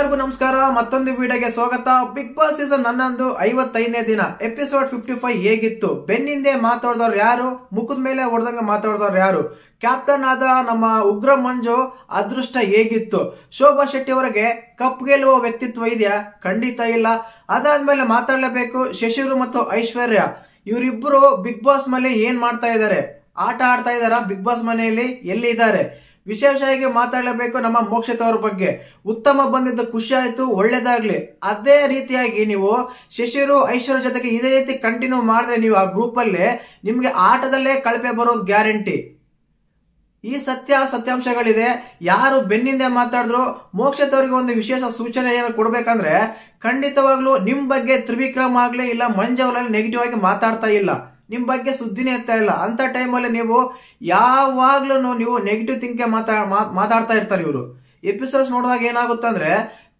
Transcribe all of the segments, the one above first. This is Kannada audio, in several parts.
ಎಲ್ಲರಿಗೂ ನಮಸ್ಕಾರ ಮತ್ತೊಂದು ವಿಡಿಯೋಗೆ ಸ್ವಾಗತ ಬಿಗ್ ಬಾಸ್ ಸೀಸನ್ ನನ್ನೊಂದು ಐವತ್ತೈದನೇ ದಿನ ಎಪಿಸೋಡ್ ಫಿಫ್ಟಿ ಫೈವ್ ಹೇಗಿತ್ತು ಬೆನ್ನಿಂದೆ ಮಾತಾಡಿದವ್ರು ಯಾರು ಮುಖದ ಮೇಲೆ ಹೊಡೆದಂಗೆ ಮಾತಾಡಿದವ್ರು ಯಾರು ಕ್ಯಾಪ್ಟನ್ ಆದ ನಮ್ಮ ಉಗ್ರ ಮಂಜು ಅದೃಷ್ಟ ಹೇಗಿತ್ತು ಶೋಭಾ ಶೆಟ್ಟಿ ಅವರಿಗೆ ಕಪ್ ಗೆಲ್ಲುವ ವ್ಯಕ್ತಿತ್ವ ಇದೆಯಾ ಖಂಡಿತ ಇಲ್ಲ ಅದಾದ್ಮೇಲೆ ಮಾತಾಡಲೇಬೇಕು ಶಶಿರು ಮತ್ತು ಐಶ್ವರ್ಯ ಇವರಿಬ್ಬರು ಬಿಗ್ ಬಾಸ್ ಮೇಲೆ ಏನ್ ಮಾಡ್ತಾ ಇದ್ದಾರೆ ಆಟ ಆಡ್ತಾ ಇದ್ದಾರಾ ಬಿಗ್ ಬಾಸ್ ಮನೆಯಲ್ಲಿ ಎಲ್ಲಿದ್ದಾರೆ ವಿಶೇಷವಾಗಿ ಮಾತಾಡಲೇಬೇಕು ನಮ್ಮ ಮೋಕ್ಷಿತವ್ರ ಬಗ್ಗೆ ಉತ್ತಮ ಬಂದಿದ್ದು ಖುಷಿ ಆಯಿತು ಒಳ್ಳೇದಾಗ್ಲಿ ಅದೇ ರೀತಿಯಾಗಿ ನೀವು ಶಿಷ್ಯರು ಐಶ್ವರ್ಯ ಜೊತೆಗೆ ಇದೇ ರೀತಿ ಕಂಟಿನ್ಯೂ ಮಾಡಿದ್ರೆ ನೀವು ಆ ಗ್ರೂಪಲ್ಲಿ ನಿಮಗೆ ಆಟದಲ್ಲೇ ಕಳಪೆ ಬರೋದು ಗ್ಯಾರಂಟಿ ಈ ಸತ್ಯ ಸತ್ಯಾಂಶಗಳಿದೆ ಯಾರು ಬೆನ್ನಿಂದೆ ಮಾತಾಡಿದ್ರು ಅವರಿಗೆ ಒಂದು ವಿಶೇಷ ಸೂಚನೆ ಏನು ಕೊಡ್ಬೇಕಂದ್ರೆ ಖಂಡಿತವಾಗ್ಲೂ ನಿಮ್ಮ ಬಗ್ಗೆ ತ್ರಿವಿಕ್ರಮ ಆಗಲಿ ಇಲ್ಲ ಮಂಜವರಲ್ಲಿ ನೆಗೆಟಿವ್ ಆಗಿ ಮಾತಾಡ್ತಾ ಇಲ್ಲ ನಿಮ್ಮ ಬಗ್ಗೆ ಸುದ್ದಿನೇ ಇರ್ತಾ ಇಲ್ಲ ಟೈಮ್ ಟೈಮಲ್ಲಿ ನೀವು ಯಾವಾಗ್ಲೂ ನೀವು ನೆಗೆಟಿವ್ ಥಿಂಕೆ ಮಾತಾ ಮಾತಾಡ್ತಾ ಇರ್ತಾರೆ ಇವರು ಎಪಿಸೋಡ್ಸ್ ನೋಡಿದಾಗ ಏನಾಗುತ್ತೆ ಅಂದ್ರೆ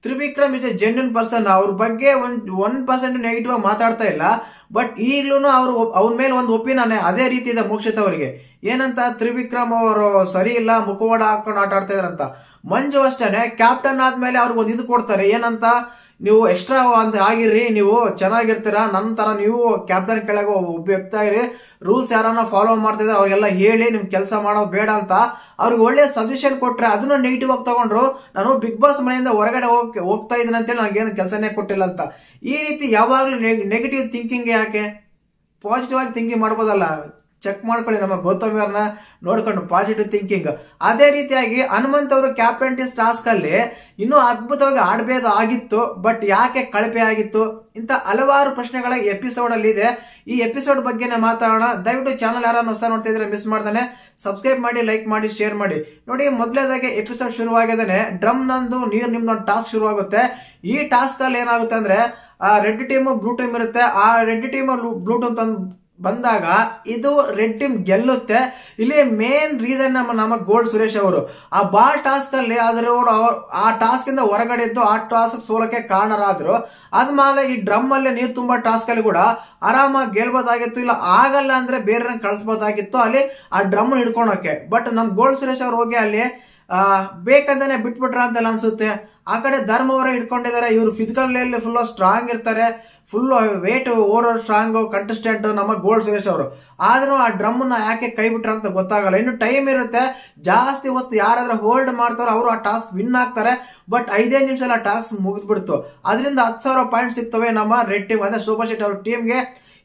Trivikram is a genuine person ಅವ್ರ ಬಗ್ಗೆ ಒನ್ ಒನ್ ಪರ್ಸೆಂಟ್ ನೆಗೆಟಿವ್ ಆಗಿ ಮಾತಾಡ್ತಾ ಇಲ್ಲ ಬಟ್ ಈಗ್ಲೂ ಅವ್ರು ಅವ್ರ ಮೇಲೆ ಒಂದು ಒಪಿನಿಯನ್ ಅದೇ ರೀತಿ ಇದೆ ಮೋಕ್ಷಿತ ಅವರಿಗೆ ಏನಂತ ತ್ರಿವಿಕ್ರಮ್ ಅವರು ಸರಿ ಇಲ್ಲ ಮುಖವಾಡ ಹಾಕೊಂಡು ಆಟ ಆಡ್ತಾ ಅಂತ ಮಂಜು ಅಷ್ಟೇನೆ ಕ್ಯಾಪ್ಟನ್ ಆದ್ಮೇಲೆ ಅವ್ರಿಗೆ ಒಂದು ಇದು ಕೊಡ್ತಾರೆ ಏನಂತ ನೀವು ಎಕ್ಸ್ಟ್ರಾ ಒಂದು ಆಗಿರ್ರಿ ನೀವು ಚೆನ್ನಾಗಿರ್ತೀರ ನನ್ನ ತರ ನೀವು ಕ್ಯಾಪ್ಟನ್ ಕೆಳಗೆ ಒಬ್ಬ ಇರಿ ರೂಲ್ಸ್ ಯಾರನ್ನ ಫಾಲೋ ಮಾಡ್ತಿದ್ರೆ ಅವ್ರಿಗೆಲ್ಲ ಹೇಳಿ ನಿಮ್ ಕೆಲಸ ಮಾಡೋ ಬೇಡ ಅಂತ ಅವ್ರಿಗೆ ಒಳ್ಳೆ ಸಜೆಷನ್ ಕೊಟ್ರೆ ಅದನ್ನ ನೆಗೆಟಿವ್ ಆಗಿ ತಗೊಂಡ್ರು ನಾನು ಬಿಗ್ ಬಾಸ್ ಮನೆಯಿಂದ ಹೊರಗಡೆ ಹೋಗ್ತಾ ಇದ್ದೀನಿ ಅಂತೇಳಿ ನನಗೇನು ಕೆಲಸನೇ ಕೊಟ್ಟಿಲ್ಲ ಅಂತ ಈ ರೀತಿ ಯಾವಾಗಲೂ ನೆಗೆಟಿವ್ ಥಿಂಕಿಂಗ್ ಯಾಕೆ ಪಾಸಿಟಿವ್ ಆಗಿ ಥಿಂಕಿಂಗ್ ಮಾಡ್ಬೋದಲ್ಲ ಚೆಕ್ ಮಾಡ್ಕೊಳ್ಳಿ ನಮ್ಮ ಗೌತಮ್ ಅವ್ರನ್ನ ನೋಡ್ಕೊಂಡು ಪಾಸಿಟಿವ್ ಥಿಂಕಿಂಗ್ ಅದೇ ರೀತಿಯಾಗಿ ಹನುಮಂತ್ ಅವರು ಕ್ಯಾಪ್ಟನ್ಟಿಸ್ ಟಾಸ್ಕ್ ಅಲ್ಲಿ ಇನ್ನೂ ಅದ್ಭುತವಾಗಿ ಆಡಬೇದು ಆಗಿತ್ತು ಬಟ್ ಯಾಕೆ ಕಳಪೆ ಆಗಿತ್ತು ಇಂತ ಹಲವಾರು ಪ್ರಶ್ನೆಗಳ ಎಪಿಸೋಡ್ ಅಲ್ಲಿ ಇದೆ ಈ ಎಪಿಸೋಡ್ ಬಗ್ಗೆನೇ ಮಾತಾಡೋಣ ದಯವಿಟ್ಟು ಚಾನಲ್ ಯಾರನ್ನು ಹೊಸ ನೋಡ್ತಾ ಇದ್ರೆ ಮಿಸ್ ಮಾಡ್ದಾನೆ ಸಬ್ಸ್ಕ್ರೈಬ್ ಮಾಡಿ ಲೈಕ್ ಮಾಡಿ ಶೇರ್ ಮಾಡಿ ನೋಡಿ ಮೊದಲೇದಾಗಿ ಎಪಿಸೋಡ್ ಶುರುವಾಗಿದ್ದಾನೆ ಡ್ರಮ್ ನಂದು ನೀರು ನಿಮ್ದೊಂದು ಟಾಸ್ಕ್ ಶುರುವಾಗುತ್ತೆ ಈ ಟಾಸ್ಕ್ ಅಲ್ಲಿ ಏನಾಗುತ್ತೆ ಅಂದ್ರೆ ಆ ರೆಡ್ ಟೀಮ್ ಬ್ಲೂ ಟೀಮ್ ಇರುತ್ತೆ ಆ ರೆಡ್ ಟೀಮ್ ಬ್ಲೂ ಟೀಮ್ ಬಂದಾಗ ಇದು ರೆಡ್ ಟೀಮ್ ಗೆಲ್ಲುತ್ತೆ ಇಲ್ಲಿ ಮೇನ್ ರೀಸನ್ ನಮ್ಮ ನಮ್ಮ ಗೋಲ್ಡ್ ಸುರೇಶ್ ಅವರು ಆ ಬಾಲ್ ಟಾಸ್ಕ್ ಅಲ್ಲಿ ಆದ್ರೆ ಆ ಟಾಸ್ಕ್ ಇಂದ ಹೊರಗಡೆ ಇದ್ದು ಆ ಟಾಸ್ಕ್ ಸೋಲಕ್ಕೆ ಕಾರಣರಾದ್ರು ಅದ್ಮೇಲೆ ಈ ಡ್ರಮ್ ಅಲ್ಲಿ ನೀರ್ ತುಂಬಾ ಟಾಸ್ಕ್ ಅಲ್ಲಿ ಕೂಡ ಆರಾಮಾಗಿ ಗೆಲ್ಬೋದಾಗಿತ್ತು ಇಲ್ಲ ಆಗಲ್ಲ ಅಂದ್ರೆ ಬೇರೆ ಕಳ್ಸಬಹುದಾಗಿತ್ತು ಅಲ್ಲಿ ಆ ಡ್ರಮ್ ಹಿಡ್ಕೊಳಕ್ಕೆ ಬಟ್ ನಮ್ ಗೋಲ್ಡ್ ಸುರೇಶ್ ಅವ್ರು ಹೋಗಿ ಅಲ್ಲಿ ಆ ಬೇಕಂತಾನೆ ಬಿಟ್ಬಿಟ್ರ ಅಂತೆಲ್ಲ ಅನ್ಸುತ್ತೆ ಆ ಕಡೆ ಧರ್ಮವರ ಹಿಡ್ಕೊಂಡಿದ್ದಾರೆ ಇವರು ಫಿಸಿಕಲ್ ಫುಲ್ ಸ್ಟ್ರಾಂಗ್ ಇರ್ತಾರೆ full weight over strong contestant ನಮ್ಮ ಗೋಲ್ಡ್ ಸುರೇಶ್ ಅವರು ಆದ್ರೂ ಆ ಡ್ರಮ್ ಯಾಕೆ ಕೈ ಬಿಟ್ರ ಅಂತ ಗೊತ್ತಾಗಲ್ಲ ಇನ್ನು ಟೈಮ್ ಇರುತ್ತೆ ಜಾಸ್ತಿ ಹೊತ್ತು ಯಾರಾದ್ರೂ ಹೋಲ್ಡ್ ಮಾಡ್ತಾರೋ ಅವರು ಆ ಟಾಸ್ಕ್ ವಿನ್ ಆಗ್ತಾರೆ ಬಟ್ ಐದೇ ನಿಮಿಷ ಆ ಟಾಸ್ಕ್ ಮುಗಿದ್ಬಿಡ್ತು ಅದರಿಂದ ಹತ್ತು ಸಾವಿರ ಪಾಯಿಂಟ್ ಸಿಗ್ತವೆ ನಮ್ಮ ರೆಡ್ ಟೀಮ್ ಅಂದ್ರೆ ಸೂಪರ್ ಶೆಟ್ಟಿ ಅವ್ರ ಟೀಮ್ಗೆ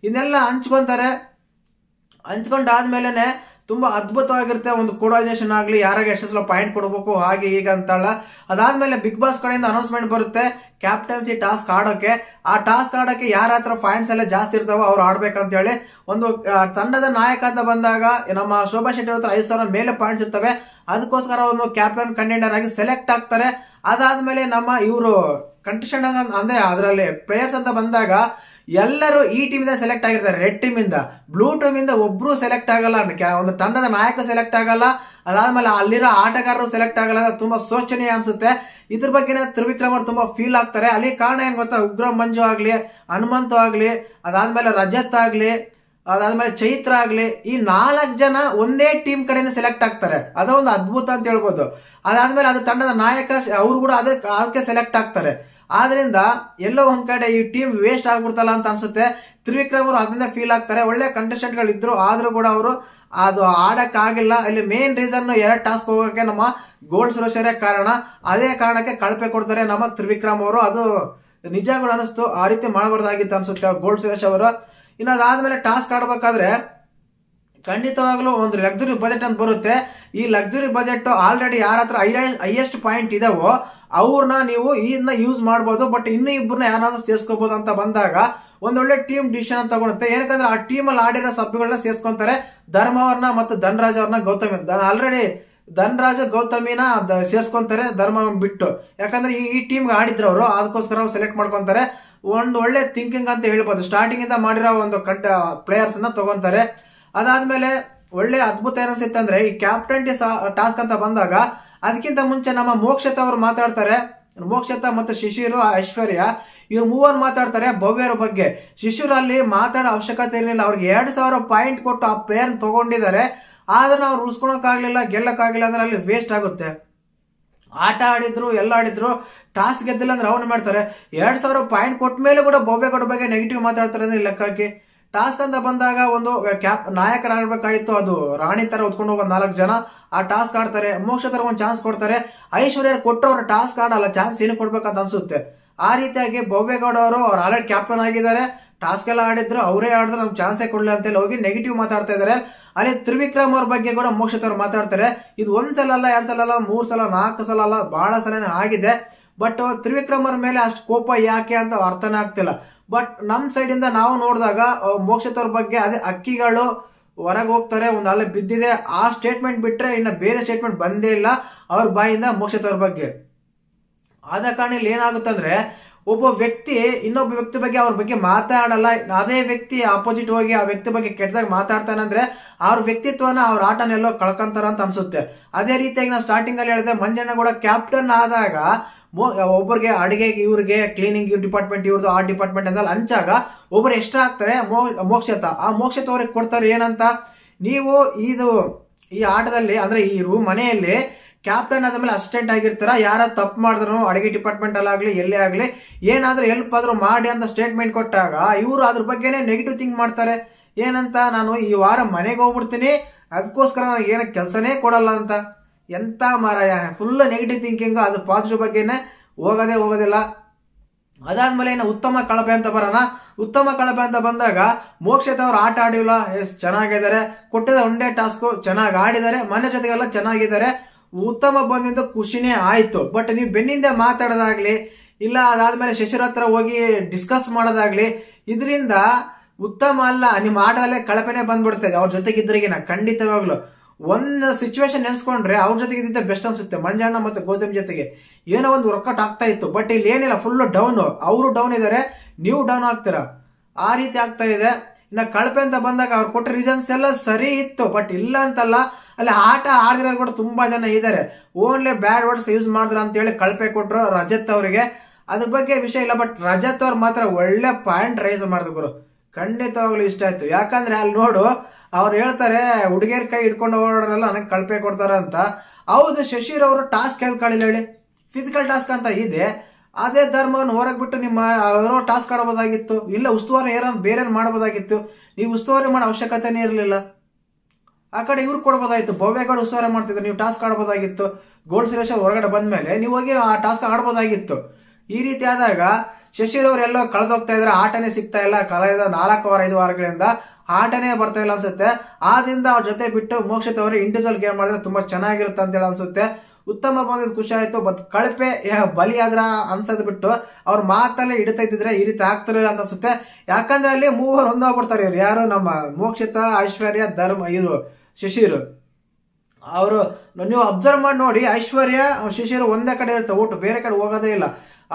ಇದನ್ನೆಲ್ಲ ಹಂಚ್ಕೊಂತಾರೆ ಹಂಚ್ಕೊಂಡಾದ್ಮೇಲೆ ತುಂಬಾ ಅದ್ಭುತವಾಗಿರುತ್ತೆ ಒಂದು ಕೋರ್ಡಿನೇಷನ್ ಆಗಲಿ ಯಾರಾಗ ಸಲ ಪಾಯಿಂಟ್ ಕೊಡಬೇಕು ಹಾಗೆ ಈಗ ಅಂತಲ್ಲ ಅದಾದ್ಮೇಲೆ ಬಿಗ್ ಬಾಸ್ ಕಡೆಯಿಂದ ಅನೌನ್ಸ್ಮೆಂಟ್ ಬರುತ್ತೆ ಕ್ಯಾಪ್ಟನ್ಸಿ ಟಾಸ್ಕ್ ಆಡೋಕೆ ಆ ಟಾಸ್ಕ್ ಆಡೋಕೆ ಯಾರ ಹತ್ರ ಪಾಯಿಂಟ್ಸ್ ಎಲ್ಲ ಜಾಸ್ತಿ ಇರ್ತಾವೋ ಅವ್ರು ಆಡ್ಬೇಕಂತ ಹೇಳಿ ಒಂದು ತಂಡದ ನಾಯಕ ಅಂತ ಬಂದಾಗ ನಮ್ಮ ಶೋಭಾ ಶೆಟ್ಟಿ ಹತ್ರ ಐದು ಸಾವಿರ ಮೇಲೆ ಪಾಯಿಂಟ್ಸ್ ಇರ್ತವೆ ಅದಕ್ಕೋಸ್ಕರ ಒಂದು ಕ್ಯಾಪ್ಟನ್ ಕಂಟೆಂಡರ್ ಆಗಿ ಸೆಲೆಕ್ಟ್ ಆಗ್ತಾರೆ ಅದಾದ್ಮೇಲೆ ನಮ್ಮ ಇವರು ಕಂಟೆಸ್ಟೆಂಟ್ ಅಂದ್ರೆ ಅದರಲ್ಲಿ ಪ್ಲೇಯರ್ಸ್ ಅಂತ ಬಂದಾಗ ಎಲ್ಲರೂ ಈ ಟೀಮ್ ಇಂದ ಸೆಲೆಕ್ಟ್ ಆಗಿರ್ತಾರೆ ರೆಡ್ ಟೀಮ್ ಇಂದ ಬ್ಲೂ ಟೀಮ್ ಇಂದ ಒಬ್ರು ಸೆಲೆಕ್ಟ್ ಆಗಲ್ಲ ಒಂದು ತಂಡದ ನಾಯಕ ಸೆಲೆಕ್ಟ್ ಆಗಲ್ಲ ಅದಾದ್ಮೇಲೆ ಅಲ್ಲಿರೋ ಆಟಗಾರರು ಸೆಲೆಕ್ಟ್ ಆಗಲ್ಲ ಅಂದ್ರೆ ತುಂಬಾ ಶೋಚನೀಯ ಅನ್ಸುತ್ತೆ ಇದ್ರ ಬಗ್ಗೆ ತ್ರಿವಿಕ್ರಮ್ ಅವರು ತುಂಬಾ ಫೀಲ್ ಆಗ್ತಾರೆ ಅಲ್ಲಿ ಕಾರಣ ಏನ್ ಗೊತ್ತಾ ಉಗ್ರ ಮಂಜು ಆಗ್ಲಿ ಹನುಮಂತು ಆಗ್ಲಿ ಅದಾದ್ಮೇಲೆ ರಜತ್ ಆಗ್ಲಿ ಅದಾದ್ಮೇಲೆ ಚೈತ್ರ ಆಗ್ಲಿ ಈ ನಾಲ್ಕು ಜನ ಒಂದೇ ಟೀಮ್ ಕಡೆಯಿಂದ ಸೆಲೆಕ್ಟ್ ಆಗ್ತಾರೆ ಅದೊಂದು ಅದ್ಭುತ ಅಂತ ಹೇಳ್ಬೋದು ಅದಾದ್ಮೇಲೆ ಅದು ತಂಡದ ನಾಯಕ ಅವರು ಕೂಡ ಅದಕ್ಕೆ ಅದಕ್ಕೆ ಸೆಲೆಕ್ಟ್ ಆಗ್ತಾರೆ ಆದ್ರಿಂದ ಎಲ್ಲೋ ಒಂದ್ ಕಡೆ ಈ ಟೀಮ್ ವೇಸ್ಟ್ ಆಗ್ಬಿಡ್ತಲ್ಲ ಅಂತ ಅನ್ಸುತ್ತೆ ತ್ರಿವಿಕ್ರಮ್ ಅವರು ಅದನ್ನೇ ಫೀಲ್ ಆಗ್ತಾರೆ ಒಳ್ಳೆ ಕಂಟೆಸ್ಟೆಂಟ್ ಗಳು ಇದ್ರು ಆದ್ರೂ ಕೂಡ ಅವರು ಅದು ಆಡಕ್ ಆಗಿಲ್ಲ ಇಲ್ಲಿ ಮೇನ್ ರೀಸನ್ ಎರಡ್ ಟಾಸ್ಕ್ ಹೋಗಕ್ಕೆ ನಮ್ಮ ಗೋಲ್ಡ್ ಸುರೇಶರೇ ಕಾರಣ ಅದೇ ಕಾರಣಕ್ಕೆ ಕಳಪೆ ಕೊಡ್ತಾರೆ ನಮ್ಮ ತ್ರಿವಿಕ್ರಮ್ ಅವರು ಅದು ನಿಜ ಕೂಡ ಅನಿಸ್ತು ಆ ರೀತಿ ಮಾಡಬಾರ್ದಾಗಿತ್ತು ಅನ್ಸುತ್ತೆ ಗೋಲ್ಡ್ ಸುರೇಶ್ ಅವರು ಇನ್ನು ಅದಾದ್ಮೇಲೆ ಟಾಸ್ಕ್ ಆಡ್ಬೇಕಾದ್ರೆ ಖಂಡಿತವಾಗ್ಲೂ ಒಂದು ಲಕ್ಸುರಿ ಬಜೆಟ್ ಅಂತ ಬರುತ್ತೆ ಈ ಲಕ್ಸುರಿ ಬಜೆಟ್ ಆಲ್ರೆಡಿ ಯಾರ ಹತ್ರ ಹೈಯೆಸ್ಟ್ ಪಾಯಿಂಟ್ ಇದಾವೋ ಅವ್ರನ್ನ ನೀವು ಇದನ್ನ ಯೂಸ್ ಮಾಡಬಹುದು ಬಟ್ ಇನ್ನು ಇಬ್ಬರನ್ನ ಯಾರಾದ್ರೂ ಸೇರ್ಸ್ಕೋಬಹುದು ಅಂತ ಬಂದಾಗ ಒಂದೊಳ್ಳೆ ಟೀಮ್ ಡಿಸಿಷನ್ ತಗೊಳುತ್ತೆ ಏನಕಂದ್ರೆ ಆ ಟೀಮ್ ಅಲ್ಲಿ ಆಡಿರೋ ಸಭ್ಯಗಳನ್ನ ಸೇರ್ಸ್ಕೊಂತಾರೆ ಧರ್ಮ ಅವ್ರನ್ನ ಮತ್ತು ಧನರಾಜ್ ಅವ್ರನ್ನ ಗೌತಮಿ ಆಲ್ರೆಡಿ ಧನರಾಜ ಗೌತಮಿನ ಸೇರ್ಸ್ಕೊಂತಾರೆ ಧರ್ಮ ಬಿಟ್ಟು ಯಾಕಂದ್ರೆ ಈ ಟೀಮ್ಗೆ ಆಡಿದ್ರು ಅವರು ಅದಕ್ಕೋಸ್ಕರ ಸೆಲೆಕ್ಟ್ ಮಾಡ್ಕೊಂತಾರೆ ಒಂದು ಒಳ್ಳೆ ಥಿಂಕಿಂಗ್ ಅಂತ ಹೇಳ್ಬೋದು ಸ್ಟಾರ್ಟಿಂಗ್ ಇಂದ ಮಾಡಿರೋ ಒಂದು ಕಡ್ಡ ಪ್ಲೇಯರ್ಸ್ ನ ತಗೊಂತಾರೆ ಅದಾದ್ಮೇಲೆ ಒಳ್ಳೆ ಅದ್ಭುತ ಏನಿಸುತ್ತೆ ಅಂದ್ರೆ ಈ ಕ್ಯಾಪ್ಟನ್ ಟಾಸ್ಕ್ ಅಂತ ಬಂದಾಗ ಅದಕ್ಕಿಂತ ಮುಂಚೆ ನಮ್ಮ ಮೋಕ್ಷತ ಅವರು ಮಾತಾಡ್ತಾರೆ ಮೋಕ್ಷತ ಮತ್ತು ಶಿಶಿರು ಐಶ್ವರ್ಯ ಇವ್ರು ಮೂವರು ಮಾತಾಡ್ತಾರೆ ಭವ್ಯರ ಬಗ್ಗೆ ಶಿಶುರಲ್ಲಿ ಮಾತಾಡೋ ಅವಶ್ಯಕತೆ ಇರಲಿಲ್ಲ ಅವ್ರಿಗೆ ಎರಡು ಸಾವಿರ ಪಾಯಿಂಟ್ ಕೊಟ್ಟು ಆ ಪೇರ್ ತಗೊಂಡಿದ್ದಾರೆ ಆದ್ರೆ ಆಗ್ಲಿಲ್ಲ ಉಳಿಸ್ಕೊಳಕ್ಕಾಗ್ಲಿಲ್ಲ ಗೆಲ್ಲಕ್ಕಾಗಲಿಲ್ಲ ಅಂದ್ರೆ ಅಲ್ಲಿ ವೇಸ್ಟ್ ಆಗುತ್ತೆ ಆಟ ಆಡಿದ್ರು ಎಲ್ಲ ಆಡಿದ್ರು ಟಾಸ್ ಗೆದ್ದಿಲ್ಲ ಅಂದ್ರೆ ಅವನು ಮಾಡ್ತಾರೆ ಎರಡ್ ಸಾವಿರ ಪಾಯಿಂಟ್ ಕೊಟ್ಟ ಮೇಲೆ ಕೂಡ ಭವ್ಯ ಕೊಡೋ ಬಗ್ಗೆ ನೆಗೆಟಿವ್ ಮಾತಾಡ್ತಾರೆ ಅಂದ್ರೆ ಲೆಕ್ಕಕ್ಕೆ ಟಾಸ್ಕ್ ಅಂತ ಬಂದಾಗ ಒಂದು ಕ್ಯಾಪ್ ನಾಯಕರಾಗಬೇಕಾಗಿತ್ತು ಅದು ರಾಣಿ ತರ ಹೊತ್ಕೊಂಡು ಹೋಗೋ ನಾಲ್ಕು ಜನ ಆ ಟಾಸ್ಕ್ ಆಡ್ತಾರೆ ಮೋಕ್ಷ ತರ ಒಂದು ಚಾನ್ಸ್ ಕೊಡ್ತಾರೆ ಐಶ್ವರ್ಯ ಕೊಟ್ಟವ್ರ ಟಾಸ್ಕ್ ಆಡಲ್ಲ ಚಾನ್ಸ್ ಏನು ಕೊಡ್ಬೇಕಂತ ಅನ್ಸುತ್ತೆ ಆ ರೀತಿಯಾಗಿ ಭವ್ಯಗೌಡ ಅವರು ಅವ್ರು ಆಲ್ರೆಡಿ ಕ್ಯಾಪ್ಟನ್ ಆಗಿದ್ದಾರೆ ಟಾಸ್ಕ್ ಎಲ್ಲ ಆಡಿದ್ರು ಅವರೇ ಆಡಿದ್ರು ನಮ್ಗೆ ಚಾನ್ಸೇ ಕೊಡ್ಲಿ ಅಂತ ಹೇಳಿ ಹೋಗಿ ನೆಗೆಟಿವ್ ಮಾತಾಡ್ತಾ ಇದಾರೆ ಅಲ್ಲಿ ತ್ರಿವಿಕ್ರಮ್ ಅವ್ರ ಬಗ್ಗೆ ಕೂಡ ತರ ಮಾತಾಡ್ತಾರೆ ಇದು ಒಂದ್ ಸಲ ಅಲ್ಲ ಎರಡ್ ಸಲ ಅಲ್ಲ ಮೂರ್ ಸಲ ನಾಲ್ಕು ಸಲ ಅಲ್ಲ ಬಹಳ ಸಲನೇ ಆಗಿದೆ ಬಟ್ ತ್ರಿವಿಕ್ರಮ್ ಅವ್ರ ಮೇಲೆ ಅಷ್ಟು ಕೋಪ ಯಾಕೆ ಅಂತ ಅರ್ಥನೇ ಆಗ್ತಿಲ್ಲ ಬಟ್ ನಮ್ಮ ಇಂದ ನಾವು ನೋಡಿದಾಗ ಮೋಕ್ಷತವ್ರ ಬಗ್ಗೆ ಅದೇ ಅಕ್ಕಿಗಳು ಹೊರಗೆ ಹೋಗ್ತಾರೆ ಒಂದು ಅಲ್ಲೇ ಬಿದ್ದಿದೆ ಆ ಸ್ಟೇಟ್ಮೆಂಟ್ ಬಿಟ್ರೆ ಇನ್ನು ಬೇರೆ ಸ್ಟೇಟ್ಮೆಂಟ್ ಬಂದೇ ಇಲ್ಲ ಅವ್ರ ಬಾಯಿಂದ ಮೋಕ್ಷತವ್ರ ಬಗ್ಗೆ ಆದ ಕಾರಣ ಇಲ್ಲಿ ಏನಾಗುತ್ತಂದ್ರೆ ಒಬ್ಬ ವ್ಯಕ್ತಿ ಇನ್ನೊಬ್ಬ ವ್ಯಕ್ತಿ ಬಗ್ಗೆ ಅವ್ರ ಬಗ್ಗೆ ಮಾತಾಡಲ್ಲ ಅದೇ ವ್ಯಕ್ತಿ ಆಪೋಸಿಟ್ ಹೋಗಿ ಆ ವ್ಯಕ್ತಿ ಬಗ್ಗೆ ಕೆಟ್ಟದಾಗ ಮಾತಾಡ್ತಾನಂದ್ರೆ ಅವ್ರ ವ್ಯಕ್ತಿತ್ವನ ಅವ್ರ ಆಟನೆಲ್ಲೋ ಕಳ್ಕೊಂತಾರ ಅಂತ ಅನ್ಸುತ್ತೆ ಅದೇ ರೀತಿಯಾಗಿ ನಾವು ಸ್ಟಾರ್ಟಿಂಗ್ ಅಲ್ಲಿ ಹೇಳಿದೆ ಮಂಜಣ್ಣ ಕೂಡ ಕ್ಯಾಪ್ಟನ್ ಆದಾಗ ಒಬ್ಬರಿಗೆ ಅಡಿಗೆ ಇವ್ರಿಗೆ ಕ್ಲೀನಿಂಗ್ ಡಿಪಾರ್ಟ್ಮೆಂಟ್ ಇವ್ರದ್ದು ಆ ಡಿಪಾರ್ಟ್ಮೆಂಟ್ ಅಂತ ಹಂಚಾಗ ಒಬ್ಬರು ಎಷ್ಟ ಆಗ್ತಾರೆ ಮೋಕ್ಷತ ಆ ಮೋಕ್ಷತ ಅವ್ರಿಗೆ ಕೊಡ್ತಾರೆ ಏನಂತ ನೀವು ಇದು ಈ ಆಟದಲ್ಲಿ ಅಂದ್ರೆ ಈ ಮನೆಯಲ್ಲಿ ಕ್ಯಾಪ್ಟನ್ ಆದ ಮೇಲೆ ಅಸಿಸ್ಟೆಂಟ್ ಆಗಿರ್ತಾರ ಯಾರ ತಪ್ಪು ಮಾಡಿದ್ರು ಅಡಿಗೆ ಡಿಪಾರ್ಟ್ಮೆಂಟ್ ಅಲ್ಲಾಗ್ಲಿ ಎಲ್ಲೇ ಆಗಲಿ ಏನಾದ್ರೂ ಹೆಲ್ಪ್ ಆದ್ರೂ ಮಾಡಿ ಅಂತ ಸ್ಟೇಟ್ಮೆಂಟ್ ಕೊಟ್ಟಾಗ ಇವರು ಅದ್ರ ಬಗ್ಗೆನೆ ನೆಗೆಟಿವ್ ಥಿಂಕ್ ಮಾಡ್ತಾರೆ ಏನಂತ ನಾನು ಈ ವಾರ ಮನೆಗೆ ಹೋಗ್ಬಿಡ್ತೀನಿ ಅದಕ್ಕೋಸ್ಕರ ನನಗೆ ಏನಕ್ಕೆ ಕೆಲಸನೇ ಕೊಡಲ್ಲ ಅಂತ ಎಂತ ಮಾರಾಯ ಫುಲ್ ನೆಗೆಟಿವ್ ಥಿಂಕಿಂಗ್ ಅದು ಪಾಸಿಟಿವ್ ಬಗ್ಗೆನೆ ಹೋಗೋದೇ ಹೋಗೋದಿಲ್ಲ ಅದಾದ್ಮೇಲೆ ಏನ ಉತ್ತಮ ಕಳಪೆ ಅಂತ ಬರೋಣ ಉತ್ತಮ ಕಳಪೆ ಅಂತ ಬಂದಾಗ ಮೋಕ್ಷಿತ ಅವರು ಆಟ ಆಡಿಲ್ಲ ಎಸ್ ಚೆನ್ನಾಗಿದ್ದಾರೆ ಕೊಟ್ಟಿದ ಒಂದೇ ಟಾಸ್ಕ್ ಟಾಸ್ಕು ಚೆನ್ನಾಗಿ ಆಡಿದ್ದಾರೆ ಮನೆ ಜೊತೆಗೆಲ್ಲ ಚೆನ್ನಾಗಿದ್ದಾರೆ ಉತ್ತಮ ಬಂದಿದ್ದು ಖುಷಿನೇ ಆಯಿತು ಬಟ್ ನೀವು ಬೆನ್ನಿಂದ ಮಾತಾಡೋದಾಗ್ಲಿ ಇಲ್ಲ ಅದಾದ್ಮೇಲೆ ಶಶಿರ ಹತ್ರ ಹೋಗಿ ಡಿಸ್ಕಸ್ ಮಾಡೋದಾಗ್ಲಿ ಇದರಿಂದ ಉತ್ತಮ ಅಲ್ಲ ನಿಮ್ಮ ಆಟದಲ್ಲೇ ಕಳಪೆನೆ ಬಂದ್ಬಿಡ್ತಾ ಇದೆ ಅವ್ರ ಜೊತೆಗಿದ್ರಿಗಿನ ಖಂಡಿತವಾಗ್ಲು ಒಂದ್ ಸಿಚುವೇಶನ್ ನೆನ್ಸ್ಕೊಂಡ್ರೆ ಅವ್ರ ಜೊತೆಗೆ ಇದ್ದಿದ್ದ ಬೆಸ್ಟ್ ಅನ್ಸುತ್ತೆ ಮಂಜಣ್ಣ ಮತ್ತೆ ಗೋಧಿ ಜೊತೆಗೆ ಏನೋ ಒಂದು ವರ್ಕೌಟ್ ಆಗ್ತಾ ಇತ್ತು ಬಟ್ ಇಲ್ಲಿ ಏನಿಲ್ಲ ಫುಲ್ ಡೌನ್ ಅವರು ಡೌನ್ ಇದ್ದಾರೆ ನೀವು ಡೌನ್ ಆಗ್ತೀರ ಆ ರೀತಿ ಆಗ್ತಾ ಇದೆ ಇನ್ನ ಕಳಪೆ ಅಂತ ಬಂದಾಗ ಅವ್ರು ಕೊಟ್ಟ ರೀಸನ್ಸ್ ಎಲ್ಲ ಸರಿ ಇತ್ತು ಬಟ್ ಇಲ್ಲ ಅಂತಲ್ಲ ಅಲ್ಲಿ ಆಟ ಆಡಿರೋ ಕೂಡ ತುಂಬಾ ಜನ ಇದ್ದಾರೆ ಓನ್ಲಿ ಬ್ಯಾಡ್ ವರ್ಡ್ಸ್ ಯೂಸ್ ಮಾಡಿದ್ರ ಅಂತ ಹೇಳಿ ಕಳಪೆ ಕೊಟ್ರು ರಜತ್ ಅವರಿಗೆ ಅದ್ರ ಬಗ್ಗೆ ವಿಷಯ ಇಲ್ಲ ಬಟ್ ರಜತ್ ಅವ್ರು ಮಾತ್ರ ಒಳ್ಳೆ ಪಾಯಿಂಟ್ ರೈಸ್ ಮಾಡಿದ್ರು ಗುರು ಇಷ್ಟ ಆಯ್ತು ಯಾಕಂದ್ರೆ ಅಲ್ಲಿ ನೋಡು ಅವ್ರು ಹೇಳ್ತಾರೆ ಹುಡುಗಿಯರ್ ಕೈ ಹಿಡ್ಕೊಂಡು ಹೋಗೋರೆಲ್ಲ ನನಗೆ ಕಳಪೆ ಕೊಡ್ತಾರೆ ಅಂತ ಹೌದು ಶಶಿರ್ ಅವರು ಟಾಸ್ಕ್ ಹೇಳ್ಕೊಳ್ಳಿಲ್ಲ ಹೇಳಿ ಫಿಸಿಕಲ್ ಟಾಸ್ಕ್ ಅಂತ ಇದೆ ಅದೇ ಧರ್ಮವನ್ನು ಹೊರಗೆ ಬಿಟ್ಟು ನಿಮ್ಮ ಅವರೋ ಟಾಸ್ಕ್ ಆಡಬಹುದಾಗಿತ್ತು ಇಲ್ಲ ಉಸ್ತುವಾರಿ ಏನೋ ಬೇರೆ ಮಾಡ್ಬೋದಾಗಿತ್ತು ನೀವು ಉಸ್ತುವಾರಿ ಮಾಡೋ ಅವಶ್ಯಕತೆನೇ ಇರಲಿಲ್ಲ ಆ ಕಡೆ ಇವ್ರು ಕೊಡ್ಬೋದಾಯ್ತು ಭವ್ಯಗಳು ಉಸ್ತುವಾರಿ ಮಾಡ್ತಿದ್ರು ನೀವು ಟಾಸ್ಕ್ ಆಡಬಹುದಾಗಿತ್ತು ಗೋಲ್ಡ್ ಸುರೇಶ್ ಹೊರಗಡೆ ಬಂದ ಮೇಲೆ ನೀವು ಹೋಗಿ ಆ ಟಾಸ್ಕ್ ಆಡಬಹುದಾಗಿತ್ತು ಈ ರೀತಿ ಆದಾಗ ಶಶಿರ್ ಅವ್ರೆಲ್ಲೋ ಕಳೆದೋಗ್ತಾ ಇದ್ರೆ ಆಟನೇ ಸಿಗ್ತಾ ಇಲ್ಲ ಕಳೆದ ನಾಲ್ಕು ವಾರ ಐದು ವಾರಗಳಿಂದ ಆಟನೇ ಬರ್ತಾ ಇಲ್ಲ ಅನ್ಸುತ್ತೆ ಆದ್ರಿಂದ ಅವ್ರ ಜೊತೆ ಬಿಟ್ಟು ಮೋಕ್ಷಿತ್ ಅವರು ಇಂಡಿವಿಜುವಲ್ ಗೇಮ್ ಮಾಡಿದ್ರೆ ತುಂಬಾ ಚೆನ್ನಾಗಿರುತ್ತೆ ಅಂತ ಹೇಳಿ ಅನ್ಸುತ್ತೆ ಉತ್ತಮ ಬಂದಿದ್ ಖುಷಿ ಆಯ್ತು ಬಟ್ ಕಳಪೆ ಬಲಿ ಆದ್ರ ಅನ್ಸದ್ ಬಿಟ್ಟು ಅವ್ರ ಮಾತಲ್ಲೇ ಹಿಡಿತಾ ಇದ್ದಿದ್ರೆ ಈ ರೀತಿ ಆಗ್ತಿರಲಿಲ್ಲ ಅಂತ ಅನ್ಸುತ್ತೆ ಯಾಕಂದ್ರೆ ಅಲ್ಲಿ ಮೂವರು ಹೊಂದೋಗ್ಬಿಡ್ತಾರೆ ಇವ್ರು ಯಾರು ನಮ್ಮ ಮೋಕ್ಷಿತ ಐಶ್ವರ್ಯ ಧರ್ಮ ಇದು ಶಿಶಿರ್ ಅವರು ನೀವು ಅಬ್ಸರ್ವ್ ಮಾಡಿ ನೋಡಿ ಐಶ್ವರ್ಯ ಶಿಶಿರ್ ಒಂದೇ ಕಡೆ ಇರ್ತಾವೆ ಒಟ್ಟು ಬೇರೆ ಕಡೆ ಹೋಗೋದೇ ಇಲ್ಲ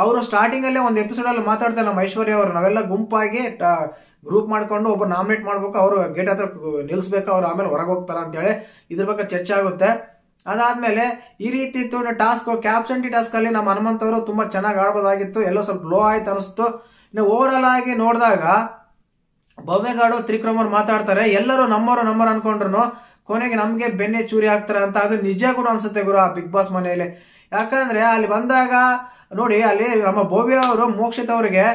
ಅವರು ಸ್ಟಾರ್ಟಿಂಗ್ ಅಲ್ಲೇ ಒಂದು ಎಪಿಸೋಡ್ ಅಲ್ಲಿ ಮಾತಾಡ್ತಾರೆ ನಮ್ಮ ಐಶ್ವರ್ಯ ಅವರು ನಾವೆಲ್ಲ ಗುಂಪಾಗಿ ಗ್ರೂಪ್ ಮಾಡ್ಕೊಂಡು ಒಬ್ಬ ನಾಮಿನೇಟ್ ಮಾಡ್ಬೇಕು ಅವರು ಗೇಟ್ ಹತ್ರ ನಿಲ್ಸ್ಬೇಕು ಅವ್ರು ಆಮೇಲೆ ಹೊರಗೆ ಹೋಗ್ತಾರ ಅಂತೇಳಿ ಇದ್ರ ಬಗ್ಗೆ ಚರ್ಚೆ ಆಗುತ್ತೆ ಅದಾದ್ಮೇಲೆ ಈ ರೀತಿ ಇತ್ತು ಟಾಸ್ಕ್ ಕ್ಯಾಪ್ಸೆಂಟಿ ಟಾಸ್ಕ್ ಅಲ್ಲಿ ನಮ್ಮ ಹನುಮಂತ ಅವರು ತುಂಬಾ ಚೆನ್ನಾಗಿ ಆಡ್ಬೋದಾಗಿತ್ತು ಎಲ್ಲೋ ಸ್ವಲ್ಪ ಲೋ ಆಯ್ತು ಅನಿಸ್ತು ಇನ್ನು ಓವರ್ ಆಲ್ ಆಗಿ ನೋಡಿದಾಗ ಬೊಮ್ಮೆಗಾಡು ತ್ರಿಕ್ರಮರ್ ಮಾತಾಡ್ತಾರೆ ಎಲ್ಲರೂ ನಮ್ಮವರು ನಮ್ಮರು ಅನ್ಕೊಂಡ್ರು ಕೊನೆಗೆ ನಮಗೆ ಬೆನ್ನೆ ಚೂರಿ ಹಾಕ್ತಾರೆ ಅಂತ ಅದು ನಿಜ ಕೂಡ ಅನ್ಸುತ್ತೆ ಗುರು ಆ ಬಿಗ್ ಬಾಸ್ ಮನೆಯಲ್ಲಿ ಯಾಕಂದ್ರೆ ಅಲ್ಲಿ ಬಂದಾಗ ನೋಡಿ ಅಲ್ಲಿ ನಮ್ಮ ಭೋವ್ಯ ಅವರು ಮೋಕ್ಷಿತ್ ಅವರಿಗೆ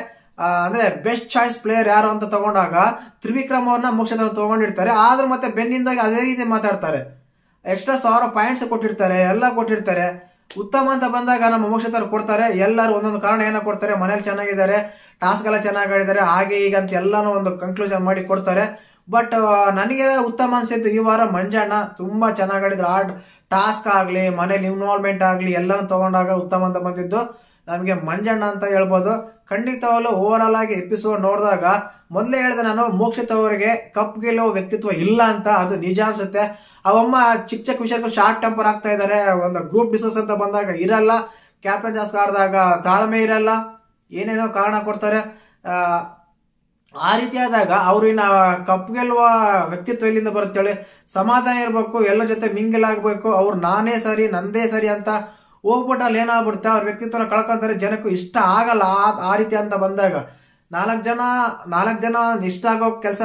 ಅಂದ್ರೆ ಬೆಸ್ಟ್ ಚಾಯ್ಸ್ ಪ್ಲೇಯರ್ ಯಾರು ಅಂತ ತಗೊಂಡಾಗ ತ್ರಿವಿಕ್ರಮ್ ಅವ್ರನ್ನ ಮುಖ್ಯತನ ತಗೊಂಡಿರ್ತಾರೆ ಆದ್ರೂ ಮತ್ತೆ ಬೆನ್ನಿಂದಾಗಿ ಅದೇ ರೀತಿ ಮಾತಾಡ್ತಾರೆ ಎಕ್ಸ್ಟ್ರಾ ಸಾವಿರ ಪಾಯಿಂಟ್ಸ್ ಕೊಟ್ಟಿರ್ತಾರೆ ಎಲ್ಲ ಕೊಟ್ಟಿರ್ತಾರೆ ಉತ್ತಮ ಅಂತ ಬಂದಾಗ ನಮ್ಮ ಮೋಕ್ಷತರು ಕೊಡ್ತಾರೆ ಎಲ್ಲರೂ ಒಂದೊಂದು ಕಾರಣ ಏನೋ ಕೊಡ್ತಾರೆ ಮನೇಲಿ ಚೆನ್ನಾಗಿದ್ದಾರೆ ಟಾಸ್ಕ್ ಎಲ್ಲ ಚೆನ್ನಾಗಿ ಆಡಿದ್ದಾರೆ ಹಾಗೆ ಈಗ ಅಂತ ಎಲ್ಲಾನು ಒಂದು ಕನ್ಕ್ಲೂಷನ್ ಮಾಡಿ ಕೊಡ್ತಾರೆ ಬಟ್ ನನಗೆ ಉತ್ತಮ ಅನ್ಸಿದ್ದು ಈ ವಾರ ಮಂಜಣ್ಣ ತುಂಬಾ ಚೆನ್ನಾಗಿ ಆಡಿದ್ರು ಆಡ್ ಟಾಸ್ಕ್ ಆಗ್ಲಿ ಮನೇಲಿ ಇನ್ವಾಲ್ವ್ಮೆಂಟ್ ಆಗ್ಲಿ ಎಲ್ಲಾನು ತಗೊಂಡಾಗ ಉತ್ತಮ ಅಂತ ಬಂದಿದ್ದು ನಮಗೆ ಮಂಜಣ್ಣ ಅಂತ ಹೇಳ್ಬೋದು ಖಂಡಿತವಾಗ್ಲೂ ಓವರ್ ಆಲ್ ಆಗಿ ಎಪಿಸೋಡ್ ನೋಡಿದಾಗ ಮೊದಲೇ ಹೇಳಿದೆ ನಾನು ಮೋಕ್ಷಿತ್ ಅವರಿಗೆ ಕಪ್ ಗೆಲ್ಲುವ ವ್ಯಕ್ತಿತ್ವ ಇಲ್ಲ ಅಂತ ಅದು ನಿಜ ಅನ್ಸುತ್ತೆ ಅವಮ್ಮ ಚಿಕ್ಕ ಚಿಕ್ಕ ವಿಷಯಕ್ಕೂ ಶಾರ್ಟ್ ಟೆಂಪರ್ ಆಗ್ತಾ ಇದಾರೆ ಒಂದು ಗ್ರೂಪ್ ಡಿಸ್ಕಸ್ ಅಂತ ಬಂದಾಗ ಇರಲ್ಲ ಕ್ಯಾಪ್ಟನ್ ಜಾಸ್ತಿ ಆಡಿದಾಗ ತಾಳ್ಮೆ ಇರಲ್ಲ ಏನೇನೋ ಕಾರಣ ಕೊಡ್ತಾರೆ ಆ ರೀತಿಯಾದಾಗ ಅವ್ರಿನ ಕಪ್ ಗೆಲ್ಲುವ ವ್ಯಕ್ತಿತ್ವ ಇಲ್ಲಿಂದ ಬರುತ್ತೇಳಿ ಸಮಾಧಾನ ಇರಬೇಕು ಎಲ್ಲರ ಜೊತೆ ಮಿಂಗಲ್ ಆಗ್ಬೇಕು ಅವ್ರು ನಾನೇ ಸರಿ ನಂದೇ ಸರಿ ಅಂತ ಹೋಗ್ಬಿಟ್ಟು ಅಲ್ಲಿ ಏನಾಗ್ಬಿಡುತ್ತೆ ಅವ್ರ ವ್ಯಕ್ತಿತ್ವನ ಕಳ್ಕೊಂತಾರೆ ಜನಕ್ಕೂ ಇಷ್ಟ ಆಗಲ್ಲ ಆ ರೀತಿ ಅಂತ ಬಂದಾಗ ನಾಲ್ಕು ಜನ ನಾಲ್ಕು ಜನ ಇಷ್ಟ ಆಗೋ ಕೆಲಸ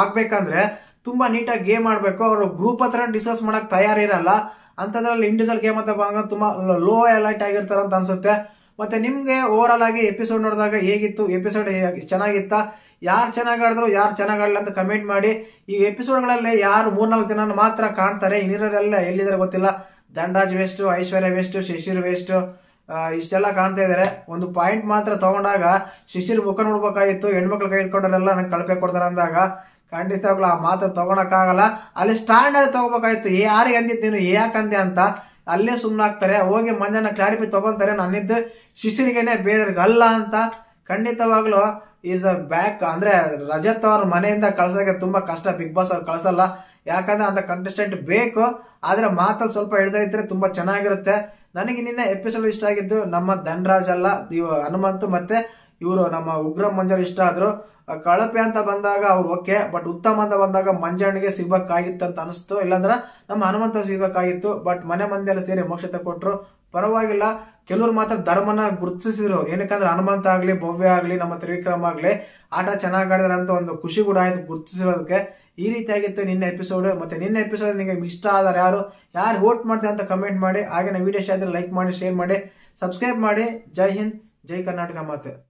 ಆಗ್ಬೇಕಂದ್ರೆ ತುಂಬಾ ನೀಟಾಗಿ ಗೇಮ್ ಆಡಬೇಕು ಅವರು ಗ್ರೂಪ್ ಹತ್ರ ಡಿಸ್ಕಸ್ ಮಾಡಕ್ ತಯಾರಿರಲ್ಲ ಅಂತದ್ರಲ್ಲಿ ಇಂಡಿವಿಜುವಲ್ ಗೇಮ್ ಅಂತ ಬಂದ್ರೆ ತುಂಬಾ ಲೋ ಅಲರ್ಟ್ ಆಗಿರ್ತಾರ ಅಂತ ಅನ್ಸುತ್ತೆ ಮತ್ತೆ ನಿಮ್ಗೆ ಓವರ್ ಆಲ್ ಆಗಿ ಎಪಿಸೋಡ್ ನೋಡಿದಾಗ ಹೇಗಿತ್ತು ಎಪಿಸೋಡ್ ಚೆನ್ನಾಗಿತ್ತಾ ಯಾರು ಚೆನ್ನಾಗಿ ಆಡಿದ್ರು ಯಾರು ಚೆನ್ನಾಗಿ ಆಡಲ್ಲ ಅಂತ ಕಮೆಂಟ್ ಮಾಡಿ ಈ ಎಪಿಸೋಡ್ಗಳಲ್ಲಿ ಯಾರು ಮೂರ್ನಾಲ್ಕು ಜನ ಮಾತ್ರ ಕಾಣ್ತಾರೆ ಇನ್ನಿರೋರೆಲ್ಲ ಎಲ್ಲಿದ್ದಾರೆ ಗೊತ್ತಿಲ್ಲ Dhanraj waste Aishwarya waste Shishir waste ಇಷ್ಟೆಲ್ಲ ಕಾಣ್ತಾ ಇದಾರೆ ಒಂದು ಪಾಯಿಂಟ್ ಮಾತ್ರ ತಗೊಂಡಾಗ ಶಿಶಿರ್ ಮುಖ ನೋಡ್ಬೇಕಾಗಿತ್ತು ಹೆಣ್ಮಕ್ಳು ಕೈ ಇಟ್ಕೊಂಡವರೆಲ್ಲ ನಂಗೆ ಕಳಪೆ ಕೊಡ್ತಾರೆ ಅಂದಾಗ ಖಂಡಿತವಾಗ್ಲೂ ಆ ಮಾತು ಆಗಲ್ಲ ಅಲ್ಲಿ ಸ್ಟ್ಯಾಂಡ್ ಅದು ತಗೋಬೇಕಾಗಿತ್ತು ಯಾರಿಗೆ ನೀನು ಯಾಕಂದೆ ಅಂತ ಅಲ್ಲೇ ಸುಮ್ಮನಾಗ್ತಾರೆ ಹೋಗಿ ಮಂಜಾನ ಕ್ಲಾರಿಫಿ ತಗೊಂತಾರೆ ನನ್ನಿದ್ದು ಶಿಶಿರಿಗೇನೆ ಬೇರೆಯವ್ರಿಗೆ ಅಲ್ಲ ಅಂತ ಖಂಡಿತವಾಗ್ಲು ಈಸ್ ಅ ಬ್ಯಾಕ್ ಅಂದ್ರೆ ರಜತ್ ಅವ್ರ ಮನೆಯಿಂದ ಕಳ್ಸೋಕೆ ತುಂಬಾ ಕಷ್ಟ ಬಿಗ್ ಬಾಸ್ ಅವ್ರು ಕಳ್ಸಲ್ಲ ಯಾಕಂದ್ರೆ ಅಂತ ಕಂಟೆಸ್ಟೆಂಟ್ ಬೇಕು ಆದ್ರೆ ಮಾತಲ್ಲಿ ಸ್ವಲ್ಪ ಇದ್ರೆ ತುಂಬಾ ಚೆನ್ನಾಗಿರುತ್ತೆ ನನಗೆ ನಿನ್ನೆ ಎಪಿಸೋಡ್ ಇಷ್ಟ ಆಗಿದ್ದು ನಮ್ಮ ಧನ್ರಾಜ್ ಅಲ್ಲ ಇವ್ ಹನುಮಂತು ಮತ್ತೆ ಇವರು ನಮ್ಮ ಉಗ್ರ ಮಂಜರ್ ಇಷ್ಟ ಆದ್ರು ಕಳಪೆ ಅಂತ ಬಂದಾಗ ಅವ್ರು ಓಕೆ ಬಟ್ ಉತ್ತಮ ಅಂತ ಬಂದಾಗ ಮಂಜಣ್ಣಿಗೆ ಸಿಗ್ಬೇಕಾಗಿತ್ತು ಅಂತ ಅನಿಸ್ತು ಇಲ್ಲಾಂದ್ರೆ ನಮ್ಮ ಹನುಮಂತ ಸಿಗ್ಬೇಕಾಗಿತ್ತು ಬಟ್ ಮನೆ ಮಂದಿ ಸೇರಿ ಮೋಕ್ಷತೆ ಕೊಟ್ಟರು ಪರವಾಗಿಲ್ಲ ಕೆಲವ್ರು ಮಾತ್ರ ಧರ್ಮನ ಗುರುತಿಸಿದ್ರು ಏನಕ್ಕಂದ್ರೆ ಹನುಮಂತ ಆಗಲಿ ಭವ್ಯ ಆಗಲಿ ನಮ್ಮ ತ್ರಿವಿಕ್ರಮ್ ಆಗಲಿ ಆಟ ಚೆನ್ನಾಗಿ ಆಡಿದ್ರ ಅಂತ ಒಂದು ಖುಷಿ ಕೂಡ ಆಯ್ತು ಗುರುತಿಸಿರೋದಕ್ಕೆ ಈ ರೀತಿಯಾಗಿತ್ತು ನಿನ್ನ ಎಪಿಸೋಡ್ ಮತ್ತೆ ನಿನ್ನ ಎಪಿಸೋಡ್ ನಿಮಗೆ ಇಷ್ಟ ಆದರೆ ಯಾರು ಯಾರು ವೋಟ್ ಮಾಡ್ತಾರೆ ಅಂತ ಕಮೆಂಟ್ ಮಾಡಿ ಹಾಗೆ ನಾವು ವಿಡಿಯೋ ಶೇರ್ ಲೈಕ್ ಮಾಡಿ ಶೇರ್ ಮಾಡಿ ಸಬ್ಸ್ಕ್ರೈಬ್ ಮಾಡಿ ಜೈ ಹಿಂದ್ ಜೈ ಕರ್ನಾಟಕ ಮಾತೆ